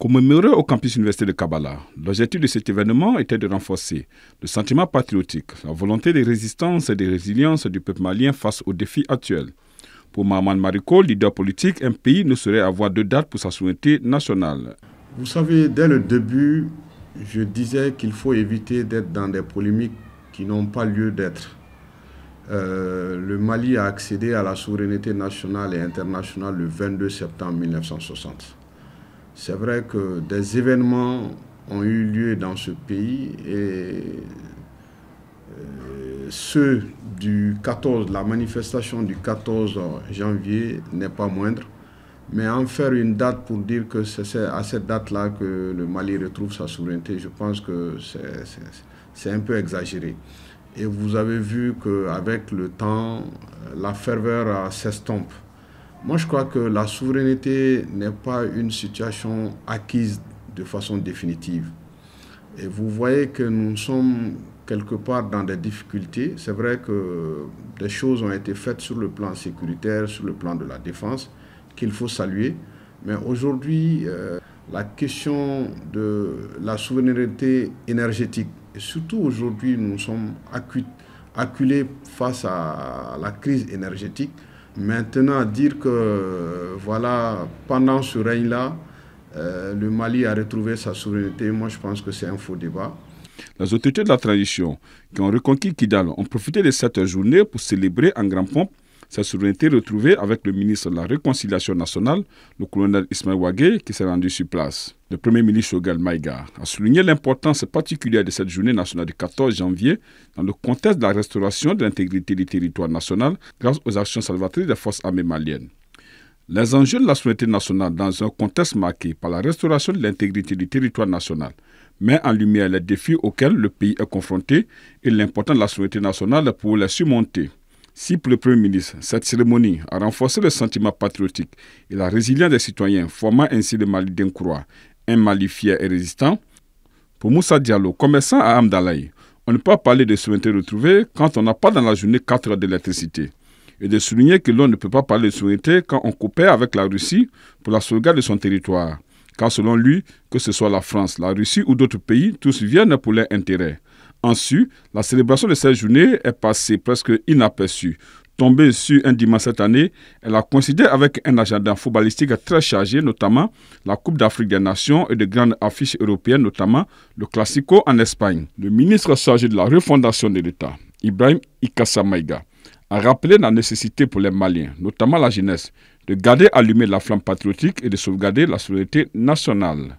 Commémoré au campus université de Kabbalah, l'objectif de cet événement était de renforcer le sentiment patriotique, la volonté de résistance et de résilience du peuple malien face aux défis actuels. Pour Maman Mariko, leader politique, un pays ne saurait avoir de date pour sa souveraineté nationale. Vous savez, dès le début, je disais qu'il faut éviter d'être dans des polémiques qui n'ont pas lieu d'être. Euh, le Mali a accédé à la souveraineté nationale et internationale le 22 septembre 1960. C'est vrai que des événements ont eu lieu dans ce pays et euh, ceux du 14, la manifestation du 14 janvier n'est pas moindre, mais en faire une date pour dire que c'est à cette date-là que le Mali retrouve sa souveraineté, je pense que c'est un peu exagéré. Et vous avez vu qu'avec le temps, la ferveur s'estompe. Moi, je crois que la souveraineté n'est pas une situation acquise de façon définitive. Et vous voyez que nous sommes quelque part dans des difficultés. C'est vrai que des choses ont été faites sur le plan sécuritaire, sur le plan de la défense, qu'il faut saluer. Mais aujourd'hui, euh, la question de la souveraineté énergétique, et surtout aujourd'hui, nous sommes acculés face à la crise énergétique, Maintenant, dire que voilà, pendant ce règne-là, euh, le Mali a retrouvé sa souveraineté, moi je pense que c'est un faux débat. Les autorités de la tradition qui ont reconquis Kidal ont profité de cette journée pour célébrer en grand pompe sa souveraineté retrouvée avec le ministre de la Réconciliation nationale, le colonel Ismail Wagé, qui s'est rendu sur place. Le premier ministre Ogal Maïga a souligné l'importance particulière de cette journée nationale du 14 janvier dans le contexte de la restauration de l'intégrité du territoire national grâce aux actions salvatrices des forces armées maliennes. Les enjeux de la souveraineté nationale dans un contexte marqué par la restauration de l'intégrité du territoire national met en lumière les défis auxquels le pays est confronté et l'importance de la souveraineté nationale pour les surmonter. Si pour le Premier ministre, cette cérémonie a renforcé le sentiment patriotique et la résilience des citoyens, formant ainsi le Mali d'un croix, un Mali fier et résistant, pour Moussa Diallo, commerçant à Amdalaï, on ne peut pas parler de souveraineté retrouvée quand on n'a pas dans la journée 4 heures d'électricité. Et de souligner que l'on ne peut pas parler de souveraineté quand on coopère avec la Russie pour la sauvegarde de son territoire. Car selon lui, que ce soit la France, la Russie ou d'autres pays, tous viennent pour leur intérêt. Ensuite, la célébration de cette journée est passée presque inaperçue. Tombée sur un dimanche cette année, elle a coïncidé avec un agenda footballistique très chargé, notamment la Coupe d'Afrique des Nations et de grandes affiches européennes, notamment le Classico en Espagne. Le ministre chargé de la refondation de l'État, Ibrahim Ikassamaïga, a rappelé la nécessité pour les Maliens, notamment la jeunesse, de garder allumée la flamme patriotique et de sauvegarder la souveraineté nationale.